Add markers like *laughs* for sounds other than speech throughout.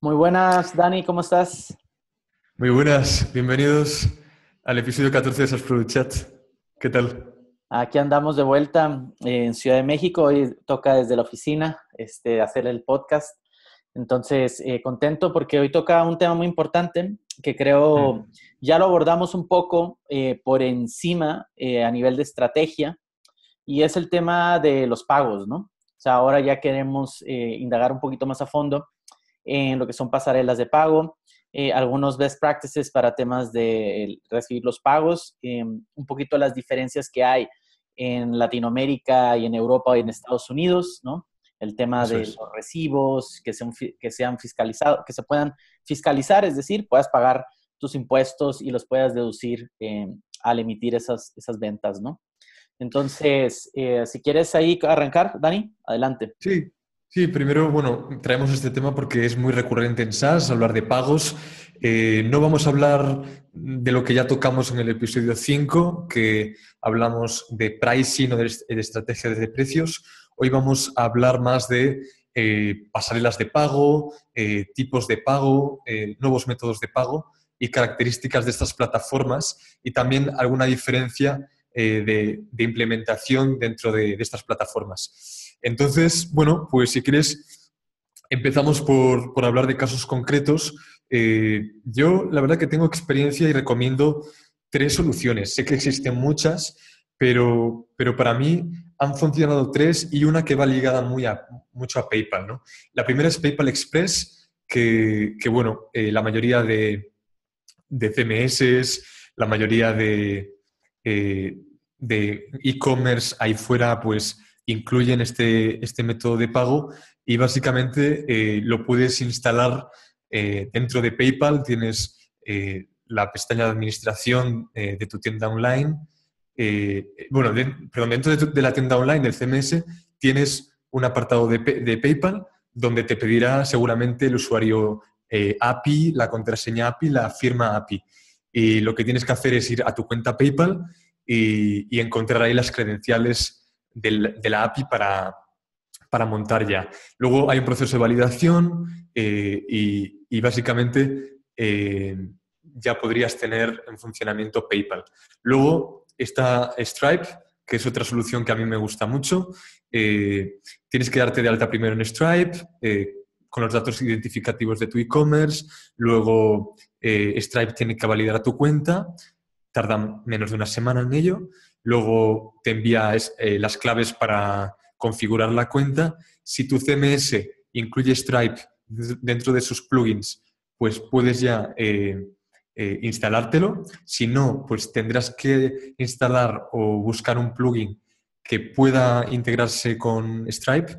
Muy buenas, Dani, ¿cómo estás? Muy buenas, bienvenidos al episodio 14 de Sasprodu Chat. ¿Qué tal? Aquí andamos de vuelta en Ciudad de México, hoy toca desde la oficina este, hacer el podcast. Entonces, eh, contento porque hoy toca un tema muy importante que creo ya lo abordamos un poco eh, por encima eh, a nivel de estrategia y es el tema de los pagos, ¿no? O sea, ahora ya queremos indagar un poquito más a fondo en lo que son pasarelas de pago, eh, algunos best practices para temas de recibir los pagos, em, un poquito las diferencias que hay en Latinoamérica y en Europa y en Estados Unidos, ¿no? El tema de los recibos, que sean, que sean que se puedan fiscalizar, es decir, puedas pagar tus impuestos y los puedas deducir em, al emitir esas, esas ventas, ¿no? Entonces, eh, si quieres ahí arrancar, Dani, adelante. Sí, Sí, primero, bueno, traemos este tema porque es muy recurrente en SaaS, hablar de pagos. Eh, no vamos a hablar de lo que ya tocamos en el episodio 5, que hablamos de pricing o de, estrategias estrategia de precios. Hoy vamos a hablar más de eh, pasarelas de pago, eh, tipos de pago, nuevos métodos de pago y características de estas plataformas y también alguna diferencia de, implementación dentro de estas plataformas. Entonces, bueno, pues si quieres, empezamos por, hablar de casos concretos. Eh, yo, la verdad que tengo experiencia y recomiendo tres soluciones. Sé que existen muchas, pero, para mí han funcionado tres y una que va ligada muy a, mucho a PayPal. La primera es PayPal Express, que, bueno, eh, la mayoría de, de CMS, la mayoría eh, de e-commerce ahí fuera, pues incluyen este, este método de pago y básicamente eh, lo puedes instalar eh, dentro de PayPal. Tienes eh, la pestaña de administración de tu tienda online. bueno, perdón, dentro de, la tienda online del CMS tienes un apartado de, PayPal donde te pedirá seguramente el usuario API, la contraseña API, la firma API. Y lo que tienes que hacer es ir a tu cuenta PayPal y encontrar ahí las credenciales de la API para, montar ya. Luego hay un proceso de validación eh, y, básicamente eh, ya podrías tener en funcionamiento PayPal. Luego está Stripe, que es otra solución que a mí me gusta mucho. Eh, tienes que darte de alta primero en Stripe. con los datos identificativos de tu e-commerce, luego Stripe tiene que validar a tu cuenta, Tarda menos de una semana en ello, luego te envía eh, las claves para configurar la cuenta. Si tu CMS incluye Stripe dentro de sus plugins, pues puedes ya eh, eh, instalártelo. Si no, pues tendrás que instalar o buscar un plugin que pueda integrarse con Stripe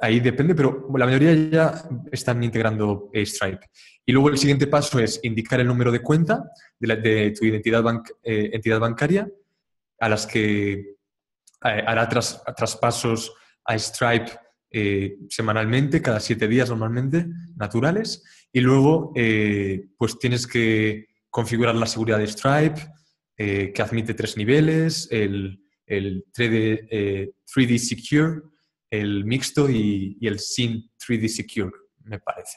ahí depende, pero la mayoría ya están integrando Stripe. Y luego el siguiente paso es indicar el número de cuenta de, tu identidad eh, entidad bancaria a las que hará traspasos a Stripe eh, semanalmente, cada siete días normalmente, naturales. Y luego, eh, pues tienes que configurar la seguridad de Stripe, que admite tres niveles, el, 3 3D Secure, el mixto y, el SIN 3D Secure, me parece.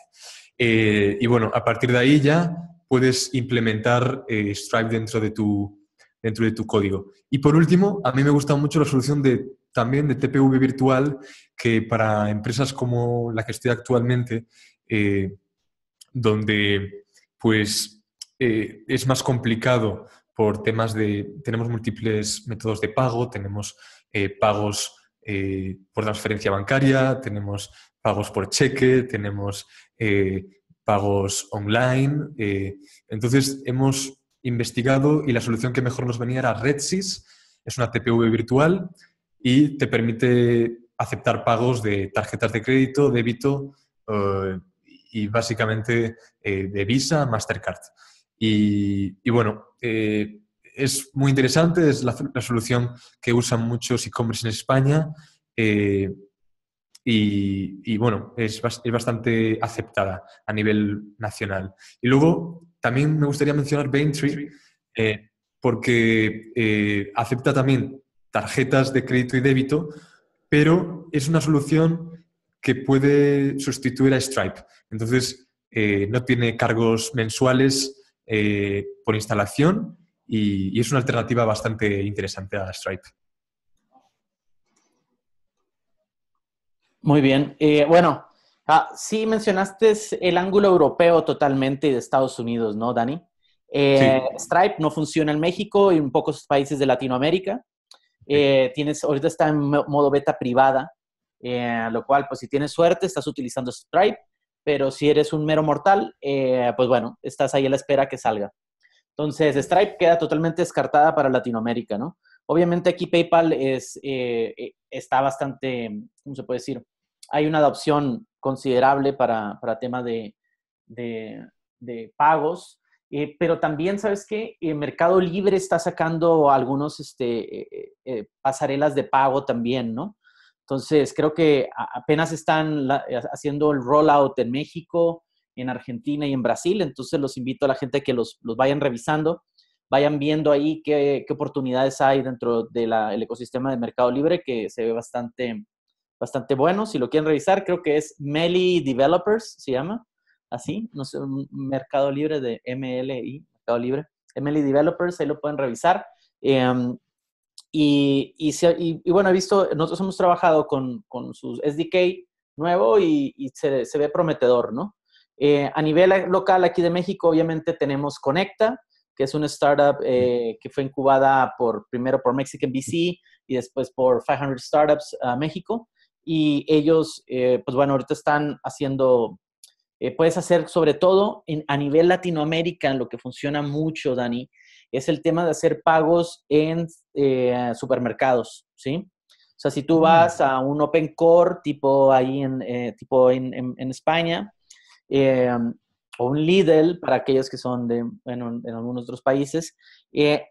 Eh, y bueno, a partir de ahí ya puedes implementar eh, Stripe dentro de, tu, dentro de tu código. Y por último, a mí me gusta mucho la solución de, también de TPV virtual, que para empresas como la que estoy actualmente, eh, donde pues es más complicado por temas de, tenemos múltiples métodos de pago, tenemos pagos eh, por transferencia bancaria, tenemos pagos por cheque, tenemos eh, pagos online. Eh, entonces hemos investigado y la solución que mejor nos venía era RedSys, es una TPV virtual y te permite aceptar pagos de tarjetas de crédito, débito y básicamente de Visa, Mastercard. Y, bueno, es muy interesante, es la, solución que usan muchos e-commerce en España eh, y, bueno, es, bastante aceptada a nivel nacional. Y luego también me gustaría mencionar Baintree eh, porque eh, acepta también tarjetas de crédito y débito, pero es una solución que puede sustituir a Stripe. Entonces, no tiene cargos mensuales por instalación y, es una alternativa bastante interesante a Stripe. Muy bien. Eh, bueno, ah, sí mencionaste el ángulo europeo totalmente de Estados Unidos, ¿no, Dani? Eh, Stripe no funciona en México y en pocos países de Latinoamérica. Eh, tienes, ahorita está en modo beta privada, lo cual, pues si tienes suerte, estás utilizando Stripe, pero si eres un mero mortal, pues bueno, estás ahí a la espera que salga. Entonces, Stripe queda totalmente descartada para Latinoamérica, ¿no? Obviamente aquí PayPal es, eh, eh, está bastante, ¿cómo se puede decir? Hay una adopción considerable para, para tema de, de, pagos, eh, pero también, ¿sabes qué? El Mercado Libre está sacando algunos este, pasarelas de pago también, ¿no? Entonces, creo que apenas están haciendo el rollout en México en Argentina y en Brasil. Entonces los invito a la gente que los, vayan revisando, vayan viendo ahí qué, qué oportunidades hay dentro del el ecosistema de Mercado Libre, que se ve bastante, bastante bueno. Si lo quieren revisar, creo que es Meli Developers, se llama, así, no sé, Mercado Libre de MLI, Mercado Libre, MLI Developers, ahí lo pueden revisar. Em, y, bueno, he visto, nosotros hemos trabajado con, con sus SDK nuevo y, se, se ve prometedor, ¿no? Eh, a nivel local aquí de México, obviamente tenemos Conecta, que es una startup eh, que fue incubada por, primero por Mexican VC y después por 500 Startups a México. Y ellos, eh, pues bueno, ahorita están haciendo, puedes hacer sobre todo en, a nivel Latinoamérica, lo que funciona mucho, Dani, es el tema de hacer pagos en supermercados, ¿sí? O sea, si tú mm. vas a un open core tipo ahí en, tipo en, en España, Em, o un Lidl para aquellos que son de, en, en algunos otros países, eh,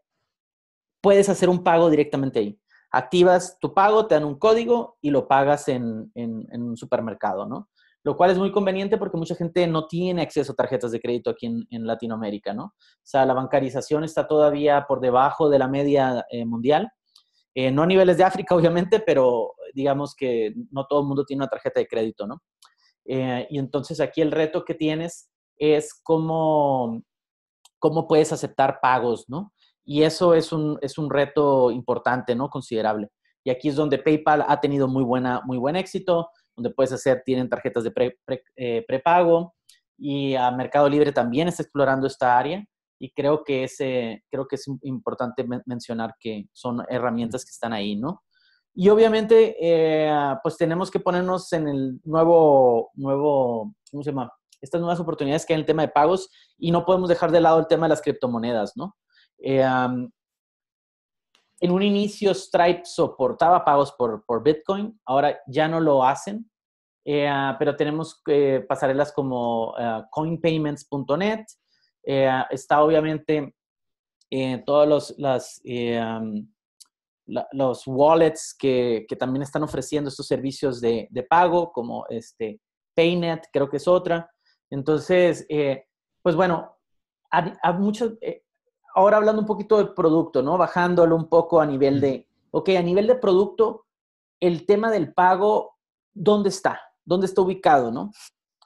puedes hacer un pago directamente ahí. Activas tu pago, te dan un código y lo pagas en, en, un supermercado, ¿no? Lo cual es muy conveniente porque mucha gente no tiene acceso a tarjetas de crédito aquí en, Latinoamérica, ¿no? O sea, la bancarización está todavía por debajo de la media eh, mundial. Eh, no a niveles de África, *laughs* obviamente, pero digamos que no todo el mundo tiene una tarjeta de crédito, ¿no? Eh, y entonces aquí el reto que tienes es cómo, cómo puedes aceptar pagos, ¿no? Y eso es un, es un reto importante, ¿no? Considerable. Y aquí es donde PayPal ha tenido muy, buena, muy buen éxito, donde puedes hacer, tienen tarjetas de eh, prepago y a Mercado Libre también está explorando esta área y creo que, creo que es importante mencionar que son herramientas que están ahí, ¿no? Y obviamente, eh, pues tenemos que ponernos en el nuevo, nuevo, ¿cómo se llama? Estas nuevas oportunidades que hay en el tema de pagos y no podemos dejar de lado el tema de las criptomonedas, ¿no? Eh, en un inicio Stripe soportaba pagos por, por Bitcoin, ahora ya no lo hacen, eh, pero tenemos pasarelas como coinpayments.net, está obviamente en todas las los wallets que, también están ofreciendo estos servicios de, pago, como este Paynet, creo que es otra. Entonces, eh, pues bueno, muchos, eh, ahora hablando un poquito de producto, ¿no? Bajándolo un poco a nivel de, ok, a nivel de producto, el tema del pago, ¿dónde está? ¿Dónde está ubicado, no?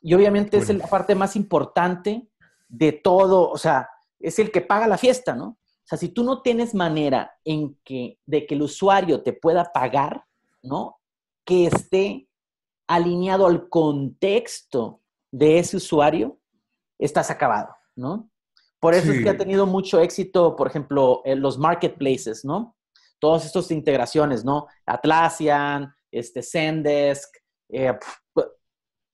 Y obviamente es la parte más importante de todo, o sea, es el que paga la fiesta, ¿no? O sea, si tú no tienes manera en que, de que el usuario te pueda pagar, ¿no? Que esté alineado al contexto de ese usuario, estás acabado, ¿no? Por eso es que ha tenido mucho éxito, por ejemplo, en los marketplaces, ¿no? Todas estas integraciones, ¿no? Atlassian, este, Zendesk, eh,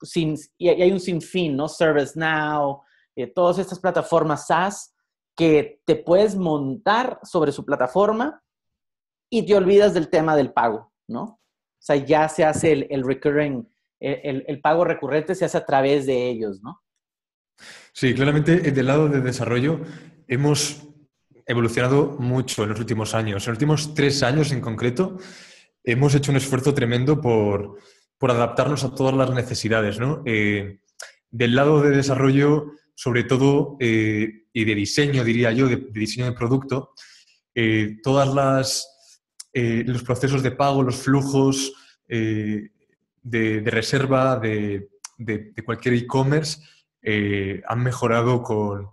sin, y hay un sinfín, ¿no? ServiceNow, eh, todas estas plataformas SaaS que te puedes montar sobre su plataforma y te olvidas del tema del pago, ¿no? O sea, ya se hace el, el recurring, el, pago recurrente se hace a través de ellos, ¿no? Sí, claramente eh, del lado de desarrollo hemos evolucionado mucho en los últimos años. En los últimos tres años en concreto hemos hecho un esfuerzo tremendo por, adaptarnos a todas las necesidades, ¿no? Eh, del lado de desarrollo sobre todo, eh, y de diseño, diría yo, de, diseño de producto, eh, todas las eh, los procesos de pago, los flujos de, reserva de, cualquier e-commerce han mejorado con,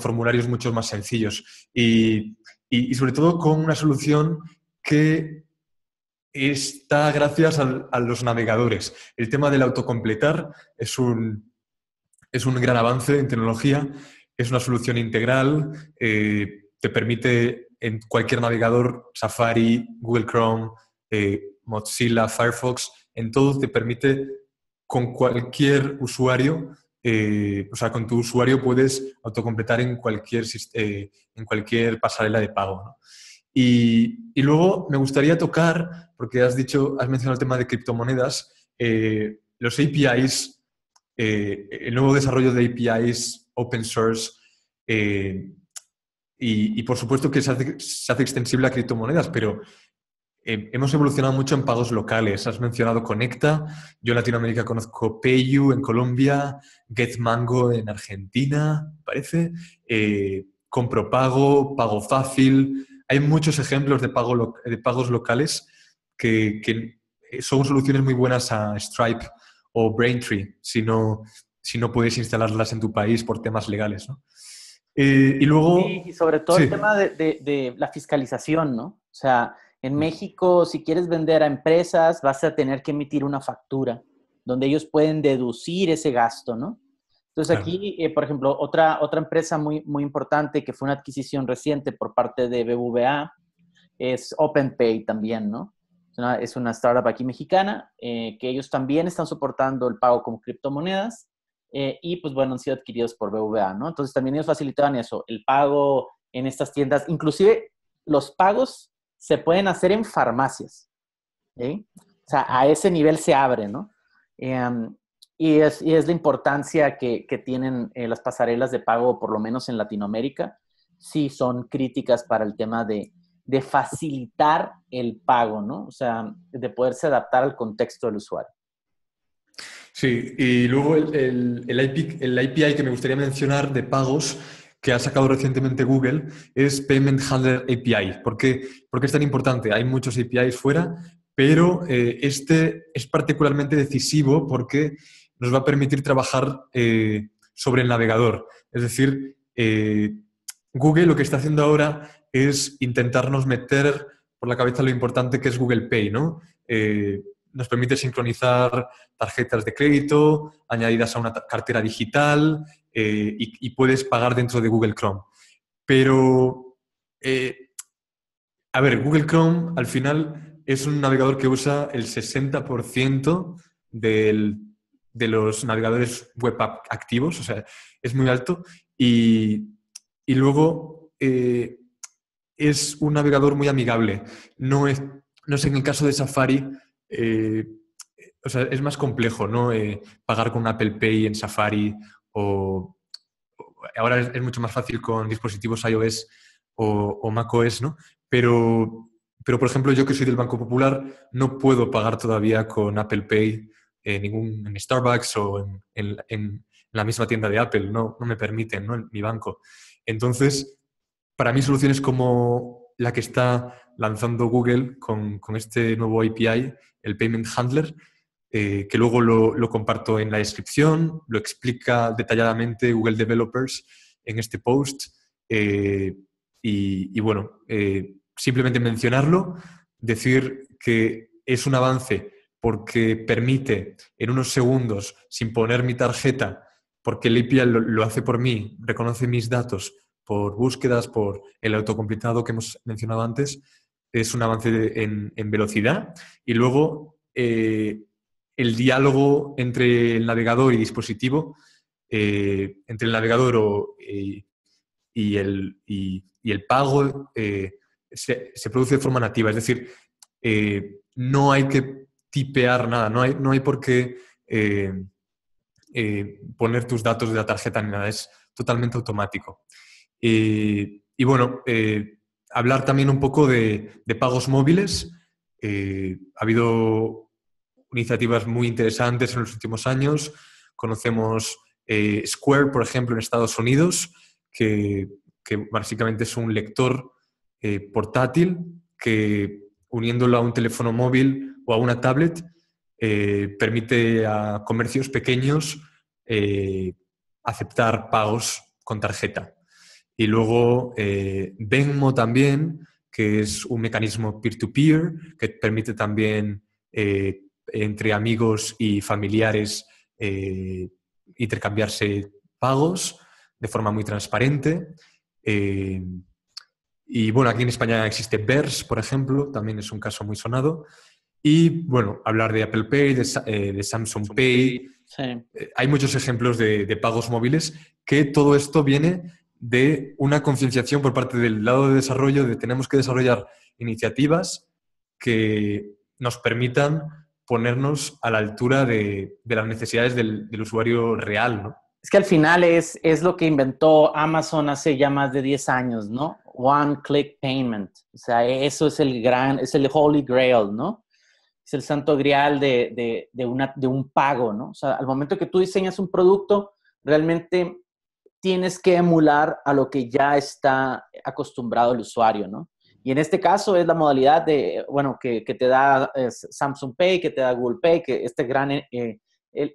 formularios mucho más sencillos y, sobre todo con una solución que está gracias a, a, los navegadores. El tema del autocompletar es un, es un gran avance en tecnología, es una solución integral, eh, te permite en cualquier navegador, Safari, Google Chrome, eh, Mozilla, Firefox, en todo te permite con cualquier usuario, eh, o sea, con tu usuario puedes autocompletar en cualquier, en cualquier pasarela de pago. Y, y, luego me gustaría tocar, porque has dicho, has mencionado el tema de criptomonedas, los APIs eh, el nuevo desarrollo de APIs open source eh, y, por supuesto que se hace, extensible a criptomonedas, pero hemos evolucionado mucho en pagos locales. Has mencionado Conecta, yo en Latinoamérica conozco Payu en Colombia, GetMango en Argentina, parece, eh, Compropago, Pago Fácil. Hay muchos ejemplos de, pagos locales que, son soluciones muy buenas a Stripe o Braintree, si no, si no puedes instalarlas en tu país por temas legales, ¿no? Eh, y luego... Sí, y sobre todo el tema de, la fiscalización, ¿no? O sea, en mm. México, si quieres vender a empresas, vas a tener que emitir una factura donde ellos pueden deducir ese gasto, ¿no? Entonces aquí, eh, por ejemplo, otra, otra empresa muy, muy importante que fue una adquisición reciente por parte de BBVA es OpenPay también, ¿no? es una startup aquí mexicana eh, que ellos también están soportando el pago con criptomonedas eh, y pues bueno, han sido adquiridos por BVA, ¿no? Entonces también ellos facilitaban eso, el pago en estas tiendas, inclusive los pagos se pueden hacer en farmacias, ¿eh? O sea, a ese nivel se abre, ¿no? Em, y, es, y, es, la importancia que, que tienen eh, las pasarelas de pago, por lo menos en Latinoamérica, sí son críticas para el tema de, de facilitar el pago, ¿no? O sea, de poderse adaptar al contexto del usuario. Sí, y luego el, el, el, API que me gustaría mencionar de pagos que ha sacado recientemente Google es Payment Handler API. ¿Por qué, es tan importante? Hay muchos APIs fuera, pero eh, este es particularmente decisivo porque nos va a permitir trabajar eh, sobre el navegador. Es decir, eh, Google lo que está haciendo ahora es intentarnos meter por la cabeza lo importante que es Google Pay, ¿no? Eh, nos permite sincronizar tarjetas de crédito, añadidas a una cartera digital eh, y, puedes pagar dentro de Google Chrome. Pero, eh, a ver, Google Chrome al final es un navegador que usa el 60% de los navegadores web activos, o sea, es muy alto. Y, luego, es un navegador muy amigable. No es, no sé, en el caso de Safari, eh, o sea, es más complejo, ¿no? Eh, pagar con Apple Pay en Safari o ahora es, mucho más fácil con dispositivos iOS o, macOS, ¿no? Pero, pero, por ejemplo, yo que soy del Banco Popular, no puedo pagar todavía con Apple Pay ningún, en Starbucks o en, la misma tienda de Apple, no, no me permiten, ¿no? En mi banco. Entonces, para mí, soluciones como la que está lanzando Google con, este nuevo API, el Payment Handler, eh, que luego lo, comparto en la descripción, lo explica detalladamente Google Developers en este post. Eh, y, bueno, eh, simplemente mencionarlo, decir que es un avance porque permite en unos segundos, sin poner mi tarjeta, porque el API lo hace por mí, reconoce mis datos, por búsquedas, por el autocompletado que hemos mencionado antes, es un avance en, velocidad. Y luego eh, el diálogo entre el navegador y dispositivo, eh, entre el navegador eh, y, el, pago, se, produce de forma nativa. Es decir, no hay que tipear nada, no hay, no hay por qué poner tus datos de la tarjeta ni nada, es totalmente automático. Eh, y, bueno, eh, hablar también un poco de, pagos móviles. Eh, ha habido iniciativas muy interesantes en los últimos años. Conocemos Square, por ejemplo, en Estados Unidos, que básicamente es un lector portátil que uniéndolo a un teléfono móvil o a una tablet permite a comercios pequeños aceptar pagos con tarjeta. Y luego eh, Venmo también, que es un mecanismo peer-to-peer que permite también eh, entre amigos y familiares eh, intercambiarse pagos de forma muy transparente. y bueno, aquí en España existe BERS, por ejemplo, también es un caso muy sonado. Y bueno, hablar de Apple Pay, de, Samsung Pay. hay muchos ejemplos de, pagos móviles que todo esto viene de una concienciación por parte del lado de desarrollo de tenemos que desarrollar iniciativas que nos permitan ponernos a la altura de, de las necesidades del, del, usuario real, ¿no? Es que al final es, es lo que inventó Amazon hace ya más de 10 años, ¿no? One click payment. O sea, eso es el gran, es el holy grail, ¿no? Es el santo grial de, de, de una, de un pago, ¿no? O sea, al momento que tú diseñas un producto, realmente tienes que emular a lo que ya está acostumbrado el usuario, ¿no? Y en este caso es la modalidad de, bueno, que, te da eh, Samsung Pay, que te da Google Pay, que este gran, eh, eh,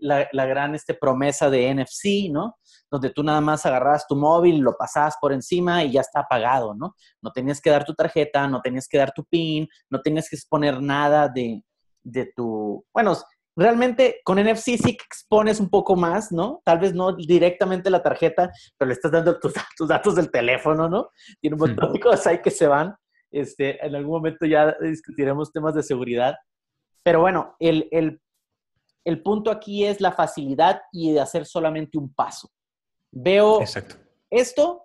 la, gran este, promesa de NFC, ¿no? Donde tú nada más agarras tu móvil, lo pasas por encima y ya está apagado, ¿no? No tenías que dar tu tarjeta, no tenías que dar tu PIN, no tenías que exponer nada de, de tu, bueno, realmente con NFC sí que expones un poco más, ¿no? Tal vez no directamente la tarjeta, pero le estás dando *laughs* tus, datos del teléfono, ¿no? Tiene un montón de cosas ahí que se van. Este, en algún momento ya discutiremos temas de seguridad. Pero bueno, el, el, el punto aquí es la facilidad y de hacer solamente un paso. Veo esto,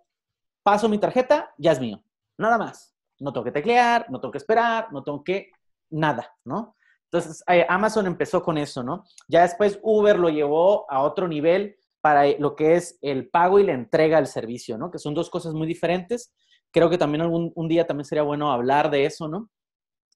paso mi tarjeta, ya es mío. Nada más. No tengo que teclear, no tengo que esperar, no tengo que nada, ¿no? Entonces, eh, Amazon empezó con eso, ¿no? Ya después Uber lo llevó a otro nivel para eh, lo que es el pago y la entrega del servicio, ¿no? Que son dos cosas muy diferentes. Creo que también algún un día también sería bueno hablar de eso, ¿no?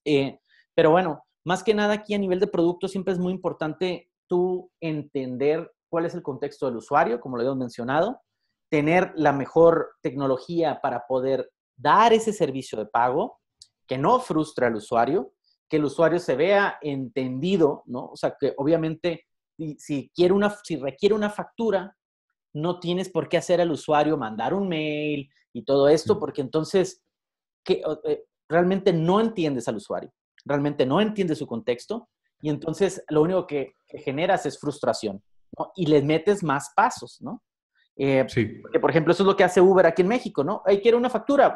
Eh, pero bueno, más que nada aquí a nivel de producto siempre es muy importante tú entender cuál es el contexto del usuario, como lo habíamos mencionado, tener la mejor tecnología para poder dar ese servicio de pago que no frustre al usuario, el usuario se vea entendido, ¿no? O sea, que obviamente si, quiere una, si requiere una factura, no tienes por qué hacer al usuario mandar un mail y todo esto, porque entonces que, eh, realmente no entiendes al usuario, realmente no entiendes su contexto y entonces lo único que, generas es frustración ¿no? y le metes más pasos, ¿no? Eh, sí. por ejemplo, eso es lo que hace Uber aquí en México, ¿no? Ahí quiere una factura,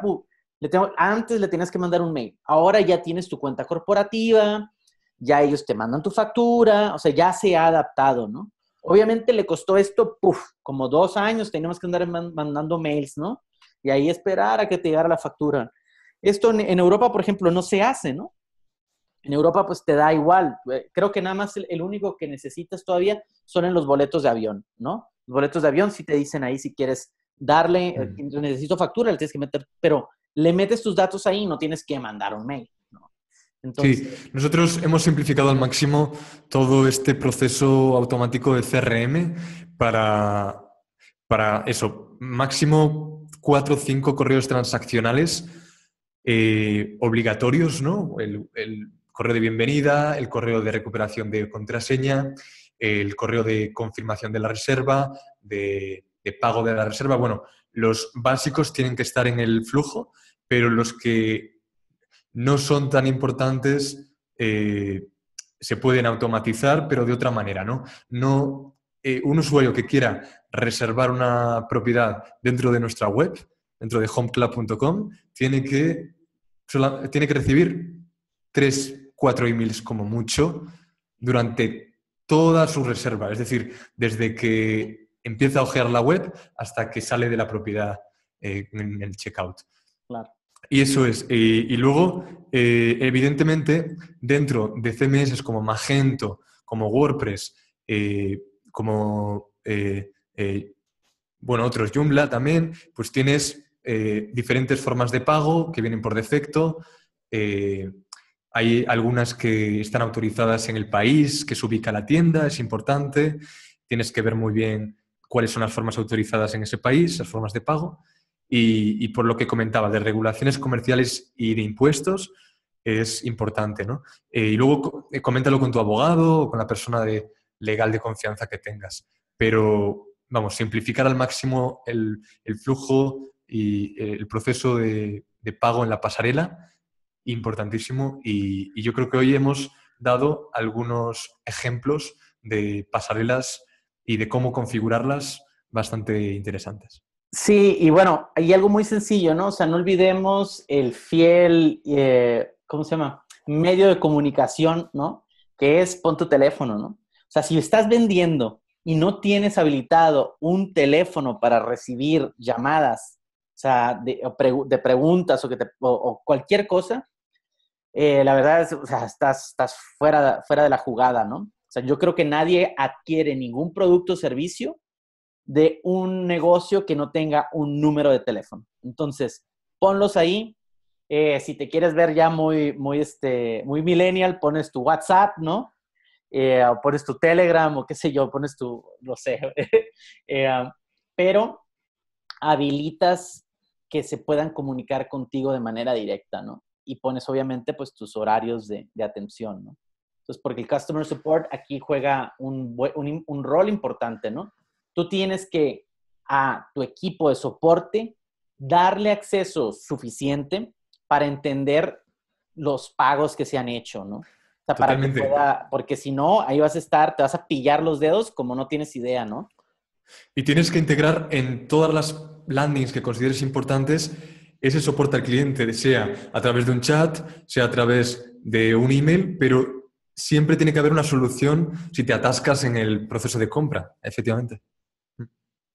antes le tenías que mandar un mail. Ahora ya tienes tu cuenta corporativa, ya ellos te mandan tu factura, o sea, ya se ha adaptado, ¿no? Obviamente le costó esto, puff, como dos años teníamos que andar mandando mails, ¿no? Y ahí esperar a que te llegara la factura. Esto en, Europa, por ejemplo, no se hace, ¿no? En Europa, pues te da igual. Eh, creo que nada más el, único que necesitas todavía son en los boletos de avión, ¿no? Los boletos de avión si te dicen ahí si quieres darle, eh, necesito factura, le tienes que meter, pero le metes tus datos ahí y no tienes que mandar un mail. sí, nosotros hemos simplificado al máximo todo este proceso automático de CRM para, para eso, máximo cuatro o cinco correos transaccionales eh, obligatorios, ¿no? el correo de bienvenida, el correo de recuperación de contraseña, el correo de confirmación de la reserva, de pago de la reserva. Bueno, los básicos tienen que estar en el flujo, pero los que no son tan importantes eh, se pueden automatizar, pero de otra manera, ¿no? no eh, un usuario que quiera reservar una propiedad dentro de nuestra web, dentro de homeclub.com, tiene que, tiene que recibir tres, cuatro emails como mucho durante toda su reserva. Es decir, desde que empieza a ojear la web hasta que sale de la propiedad eh, en el checkout. Y eso es. Y, luego, eh, evidentemente, dentro de CMS como Magento, como WordPress, eh, como bueno, otros Joomla también, pues tienes diferentes formas de pago que vienen por defecto. hay algunas que están autorizadas en el país, que se ubica la tienda, es importante. Tienes que ver muy bien cuáles son las formas autorizadas en ese país, las formas de pago, y, por lo que comentaba, de regulaciones comerciales y de impuestos, es importante, ¿no? Eh, y luego eh, coméntalo con tu abogado o con la persona de, legal de confianza que tengas. Pero, vamos, simplificar al máximo el, flujo y el proceso de, pago en la pasarela, importantísimo. Y, y, yo creo que hoy hemos dado algunos ejemplos de pasarelas y de cómo configurarlas bastante interesantes. Sí, y bueno, hay algo muy sencillo, ¿no? O sea, no olvidemos el fiel, eh, ¿cómo se llama? Medio de comunicación, ¿no? Que es pon tu teléfono, ¿no? O sea, si estás vendiendo y no tienes habilitado un teléfono para recibir llamadas, o sea, de, preguntas o, que cualquier cosa, eh, la verdad es, o sea, estás, estás fuera, fuera de la jugada, ¿no? O sea, yo creo que nadie adquiere ningún producto o servicio de un negocio que no tenga un número de teléfono. Entonces, ponlos ahí. Eh, si te quieres ver ya muy, muy, este, muy millennial, pones tu WhatsApp, ¿no? Eh, o pones tu Telegram o qué sé yo, pones tu, no sé. *laughs* Eh, um, pero habilitas que se puedan comunicar contigo de manera directa, ¿no? Y pones obviamente pues tus horarios de atención, ¿no? Entonces, porque el customer support aquí juega un, un, un rol importante, ¿no? Tú tienes que a tu equipo de soporte darle acceso suficiente para entender los pagos que se han hecho, ¿no? O sea, para que pueda, porque si no, ahí vas a estar, te vas a pillar los dedos como no tienes idea, ¿no? Y tienes que integrar en todas las landings que consideres importantes ese soporte al cliente, sea a través de un chat, sea a través de un email, pero siempre tiene que haber una solución si te atascas en el proceso de compra, efectivamente.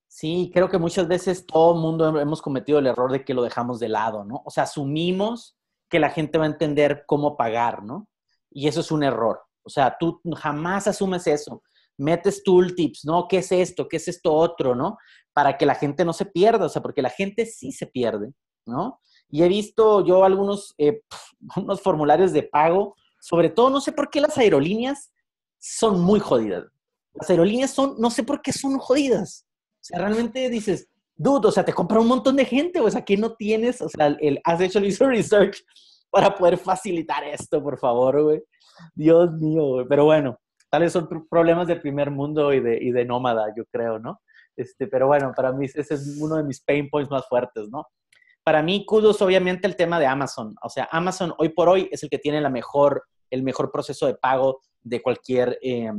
Sí, creo que muchas veces todo el mundo hemos cometido el error de que lo dejamos de lado, ¿no? O sea, asumimos que la gente va a entender cómo pagar, ¿no? Y eso es un error. O sea, tú jamás asumes eso. Metes tooltips, ¿no? ¿Qué es esto? ¿Qué es esto otro, ¿no? Para que la gente no se pierda, o sea, porque la gente sí se pierde, ¿no? Y he visto yo algunos eh, *laughs* formularios de pago sobre todo, no sé por qué las aerolíneas son muy jodidas. Las aerolíneas son, no sé por qué son jodidas. O sea, realmente dices, dude, o sea, te compra un montón de gente, o sea, ¿qué no tienes? O sea, el, has hecho el research *laughs* para poder facilitar esto, por favor, güey. Dios mío, güey. Pero bueno, tales son problemas del primer mundo y de, y de nómada, yo creo, ¿no? Este, pero bueno, para mí ese es uno de mis pain points más fuertes, ¿no? Para mí, kudos, obviamente, el tema de Amazon. O sea, Amazon hoy por hoy es el que tiene la mejor el mejor proceso de pago de cualquier, eh,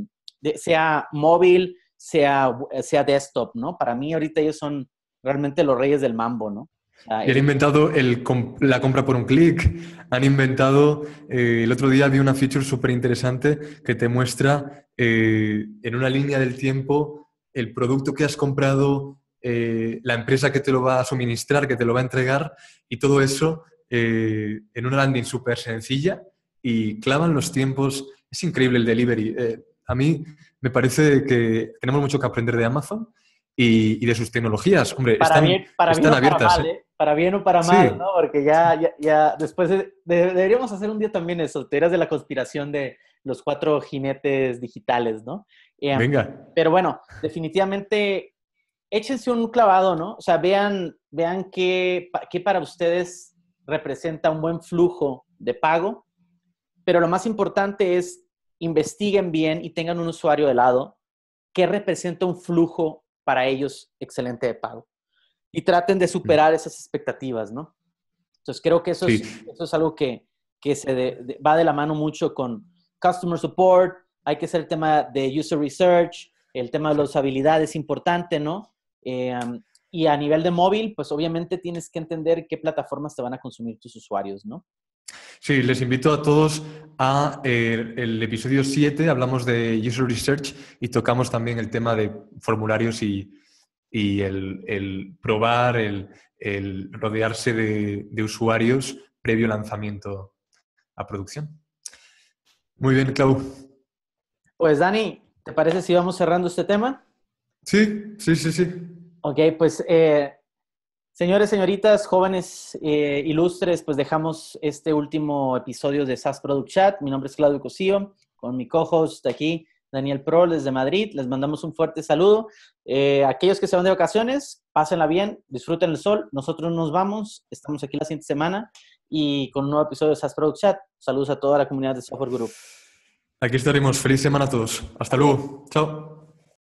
sea móvil, sea, sea desktop, ¿no? Para mí ahorita ellos son realmente los reyes del mambo, ¿no? han inventado el, la compra por un clic. Han inventado, eh, el otro día vi una feature súper interesante que te muestra eh, en una línea del tiempo el producto que has comprado, la empresa que te lo va a suministrar, que te lo va a entregar y todo eso en una landing súper sencilla y clavan los tiempos. Es increíble el delivery. Eh, a mí me parece que tenemos mucho que aprender de Amazon y, de sus tecnologías. Hombre, para están, bien, para bien ¿eh? ¿eh? Para, bien o para mal, Porque ya, ya, después deberíamos hacer un día también eso, de la conspiración de los cuatro jinetes digitales, Pero bueno, definitivamente échense un clavado, ¿no? O sea, vean, vean qué, qué para ustedes representa un buen flujo de pago pero lo más importante es investiguen bien y tengan un usuario de lado que representa un flujo para ellos excelente de pago. Y traten de superar mm. esas expectativas, ¿no? Entonces creo que eso, es, algo que, se va de la mano mucho con customer support, hay que hacer el tema de user research, el tema de la usabilidad es importante, ¿no? Em, y a nivel de móvil, pues obviamente tienes que entender qué plataformas te van a consumir tus usuarios, ¿no? Sí, les invito a todos a eh, el episodio 7, hablamos de User Research y tocamos también el tema de formularios y, el, probar, el, rodearse de, de, usuarios previo lanzamiento a producción. Muy bien, Clau. Pues Dani, ¿te parece si vamos cerrando este tema? Sí, sí, sí, sí. Ok, pues eh, Señores, señoritas, jóvenes eh, ilustres, pues dejamos este último episodio de SaaS Product Chat. Mi nombre es Claudio Cosío, con mi co-host aquí, Daniel Pro, desde Madrid. Les mandamos un fuerte saludo. Eh, aquellos que se van de vacaciones, pásenla bien, disfruten el sol. Nosotros nos vamos, estamos aquí la siguiente semana y con un nuevo episodio de SaaS Product Chat. Saludos a toda la comunidad de Software Group. Aquí estaremos. Feliz semana a todos. Hasta luego. Chao.